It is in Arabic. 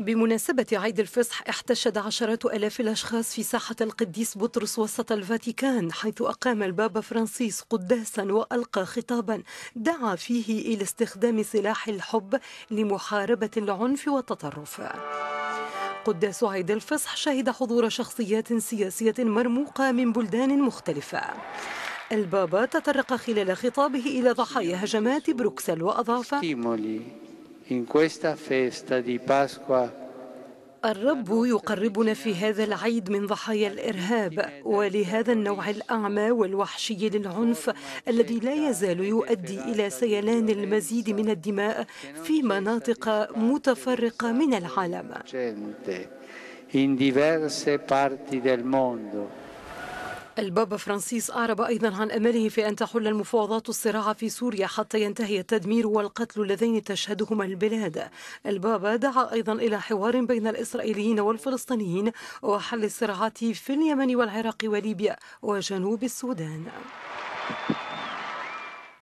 بمناسبة عيد الفصح احتشد عشرات ألاف الأشخاص في ساحة القديس بطرس وسط الفاتيكان حيث أقام البابا فرانسيس قداسا وألقى خطابا دعا فيه إلى استخدام سلاح الحب لمحاربة العنف والتطرف قداس عيد الفصح شهد حضور شخصيات سياسية مرموقة من بلدان مختلفة البابا تطرق خلال خطابه إلى ضحايا هجمات بروكسل وأضاف in questa festa di Pasqua الرب يقربنا في هذا العيد من ضحايا الارهاب ولهذا النوع الاعمى والوحشي للعنف الذي لا يزال يؤدي الى سيلان المزيد من الدماء في مناطق متفرقه من العالم. البابا فرانسيس أعرب أيضا عن أمله في أن تحل المفاوضات الصراع في سوريا حتى ينتهي التدمير والقتل اللذين تشهدهما البلاد البابا دعا أيضا إلى حوار بين الإسرائيليين والفلسطينيين وحل الصراعات في اليمن والعراق وليبيا وجنوب السودان